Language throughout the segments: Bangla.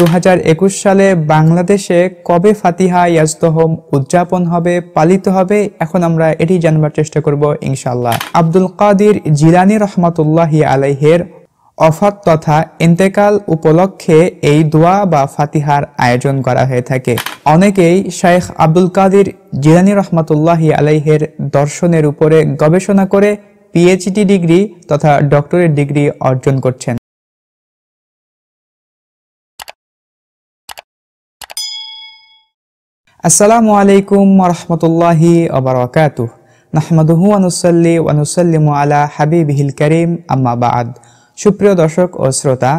দু সালে বাংলাদেশে কবে ফাতিহা ইয়াজতহম উদযাপন হবে পালিত হবে এখন আমরা এটি জানবার চেষ্টা করব ইনশাল্লাহ আব্দুল কাদির জিলানি রহমাতুল্লাহি আলাইহের অফাত তথা ইন্তেকাল উপলক্ষে এই দোয়া বা ফাতিহার আয়োজন করা হয়ে থাকে অনেকেই শেখ আব্দুল কাদির জিলানি রহমাতুল্লাহি আলাইহের দর্শনের উপরে গবেষণা করে পিএইচডি ডিগ্রি তথা ডক্টরেট ডিগ্রি অর্জন করছেন আসসালামু আলাইকুম রহমতুল্লাহি অবরাকাতু নাহমাদুহু আনুসল্লি ওয়ানুসল্লিম আলা হিল করিম আম্মা বাদ সুপ্রিয় দর্শক ও শ্রোতা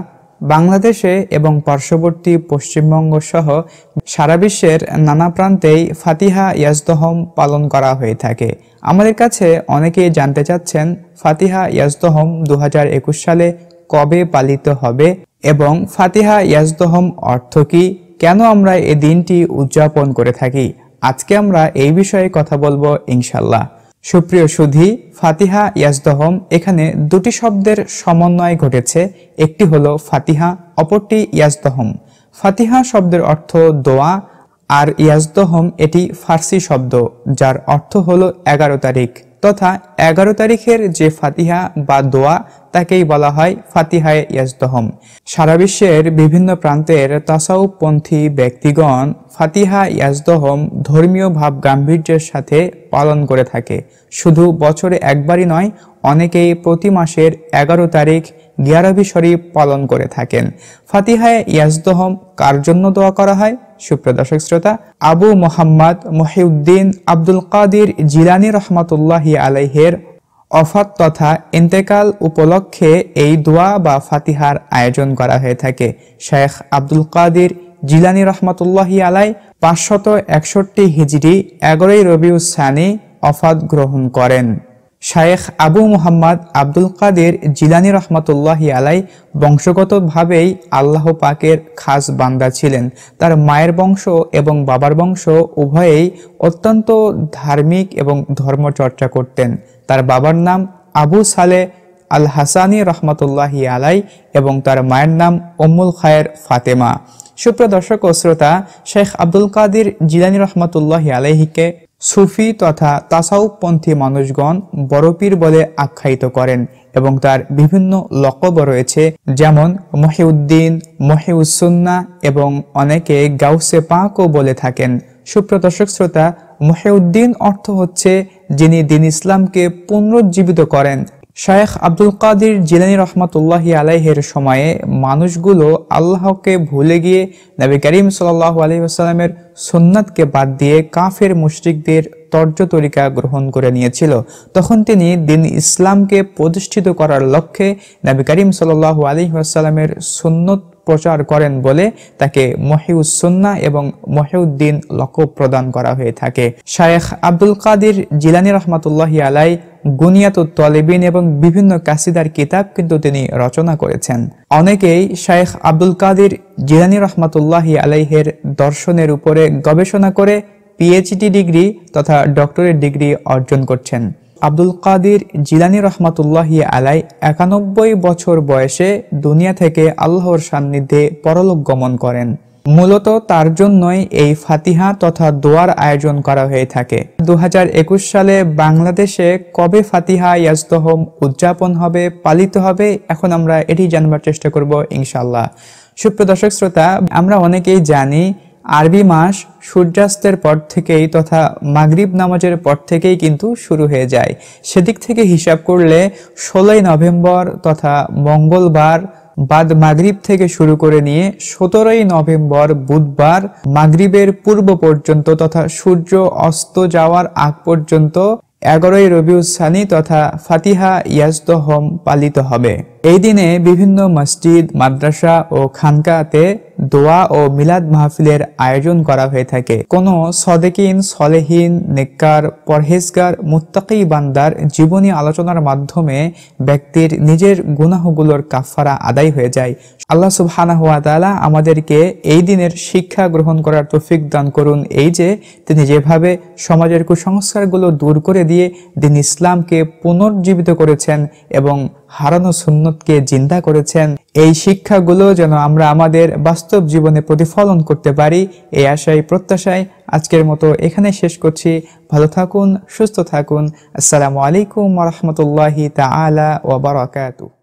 বাংলাদেশে এবং পার্শ্ববর্তী পশ্চিমবঙ্গ সহ সারা বিশ্বের নানা প্রান্তেই ফাতিহা ইয়াজদহম পালন করা হয়ে থাকে আমাদের কাছে অনেকেই জানতে চাচ্ছেন ফাতিহা ইয়াজদহম দু সালে কবে পালিত হবে এবং ফাতিহা ইয়াজদহম অর্থ কী কেন আমরা এই দিনটি উদযাপন করে থাকি আজকে আমরা এই বিষয়ে কথা বলবো ইনশাল্লাহ সুপ্রিয় সুধি ফাতিহা ইয়াজদহম এখানে দুটি শব্দের সমন্বয় ঘটেছে একটি হল ফাতিহা অপরটি ইয়াজদহম ফাতিহা শব্দের অর্থ দোয়া আর ইয়াজদহম এটি ফার্সি শব্দ যার অর্থ হলো এগারো তারিখ তথা এগারো তারিখের যে ফাতিহা বা দোয়া তাকেই বলা হয় ফাতিহায় ইয়াজদহম সারা বিশ্বের বিভিন্ন প্রান্তের তাসাউপন্থী ব্যক্তিগণ ফাতিহা ইয়াজদহম ধর্মীয় ভাব গাম্ভীর্যের সাথে পালন করে থাকে শুধু বছরে একবারই নয় অনেকেই প্রতি মাসের এগারো তারিখ গিয়ারভি শরীফ পালন করে থাকেন ফাতিহায় ইয়াজদহম কার জন্য দোয়া করা হয় সুপ্রিয় দর্শক শ্রোতা আবু মোহাম্মদ মহিউদ্দিন আব্দুল কাদির জিলানি রহমতুল্লাহি আলাইহের অফাত তথা ইন্তেকাল উপলক্ষে এই দোয়া বা ফাতিহার আয়োজন করা হয়ে থাকে শেখ আব্দুল কাদির জিলানি রহমতুল্লাহি আলাই পাঁচশত একষট্টি হিজড়ি এগারোই রবিউসানি অফাত গ্রহণ করেন শায়েখ আবু মুহাম্মদ আব্দুল কাদের জিলানি রহমতুল্লাহি আলাই বংশগতভাবেই আল্লাহ পাকের খাস বান্দা ছিলেন তার মায়ের বংশ এবং বাবার বংশ উভয়েই অত্যন্ত ধার্মিক এবং ধর্মচর্চা করতেন তার বাবার নাম আবু সালে আল হাসানি রহমতুল্লাহি আলাই এবং তার মায়ের নাম অমুল খায়ের ফাতেমা সুপ্রদর্শক ও শ্রোতা শেখ আব্দুল কাদির জিলানি রহমতুল্লাহি আলাইহিকে সুফি তথা তাসাউপন্থী মানুষগণ বড়পীর বলে আখ্যায়িত করেন এবং তার বিভিন্ন লকব রয়েছে যেমন মহিউদ্দিন মহিউসুন্না এবং অনেকে গাউসে পাকও বলে থাকেন সুপ্রদর্শক শ্রোতা মহিউদ্দিন অর্থ হচ্ছে যিনি দিন ইসলামকে পুনরুজ্জীবিত করেন শায়েখ আব্দুল কাদির জিলানি রহমতুল্লাহি আলাইহের সময়ে মানুষগুলো আল্লাহকে ভুলে গিয়ে নবী করিম সাল্লাহ আলহিহাস্লামের সুন্নাতকে বাদ দিয়ে কাফের মুশরিকদের তর্জ তরিকা গ্রহণ করে নিয়েছিল তখন তিনি দিন ইসলামকে প্রতিষ্ঠিত করার লক্ষ্যে নবী করিম সাল্লাহ আলহিহাস্লামের সন্ন্যত প্রচার করেন বলে তাকে মহিউসুন্না এবং মহিউদ্দিন লক্ষ্য প্রদান করা হয়ে থাকে শায়েখ আব্দুল কাদির জিলানি রহমতুল্লাহি আলাই গুনিয়াত তলেবিন এবং বিভিন্ন কাসিদার কিতাব কিন্তু তিনি রচনা করেছেন অনেকেই শেখ আব্দুল কাদির জিরানি রহমাতুল্লাহি আলাইহের দর্শনের উপরে গবেষণা করে পিএইচডি ডিগ্রি তথা ডক্টরেট ডিগ্রি অর্জন করছেন আব্দুল কাদির জিলানি রহমাতুল্লাহি আলাই একানব্বই বছর বয়সে দুনিয়া থেকে আল্লাহর সান্নিধ্যে পরলোক গমন করেন মূলত তার জন্যই এই ফাতিহা তথা দোয়ার আয়োজন করা হয়ে থাকে দু সালে বাংলাদেশে কবে ফাতিহা ইয়াজতহম উদযাপন হবে পালিত হবে এখন আমরা এটি জানবার চেষ্টা করব ইনশাল্লাহ সুপ্রিয় দর্শক শ্রোতা আমরা অনেকেই জানি আরবি মাস সূর্যাস্তের পর থেকেই তথা মাগরিব নামাজের পর থেকেই কিন্তু শুরু হয়ে যায় সেদিক থেকে হিসাব করলে ষোলোই নভেম্বর তথা মঙ্গলবার বাদ মাগরিব থেকে শুরু করে নিয়ে সতেরোই নভেম্বর বুধবার মাগরিবের পূর্ব পর্যন্ত তথা সূর্য অস্ত যাওয়ার আগ পর্যন্ত এগারোই রবিউসানি তথা ফাতিহা ইয়াজদহম পালিত হবে এই দিনে বিভিন্ন মসজিদ মাদ্রাসা ও খানকাতে দোয়া ও মিলাদ মাহফিলের আয়োজন করা হয়ে থাকে কোনো সদেকিন সলেহীন নেককার পরহেজগার মুত্তাকি বান্দার জীবনী আলোচনার মাধ্যমে ব্যক্তির নিজের গুনাহগুলোর কাফারা আদায় হয়ে যায় আল্লাহ সুবহানা হুয়া তালা আমাদেরকে এই দিনের শিক্ষা গ্রহণ করার তৌফিক দান করুন এই যে তিনি যেভাবে সমাজের কুসংস্কারগুলো দূর করে দিয়ে দিন ইসলামকে পুনর্জীবিত করেছেন এবং হারানো সুন্নতকে জিন্দা করেছেন এই শিক্ষাগুলো যেন আমরা আমাদের বাস্তব জীবনে প্রতিফলন করতে পারি এই আশায় প্রত্যাশায় আজকের মতো এখানে শেষ করছি ভালো থাকুন সুস্থ থাকুন আসসালামু আলাইকুম রহমতুল্লাহি তালা ওবরাকাতু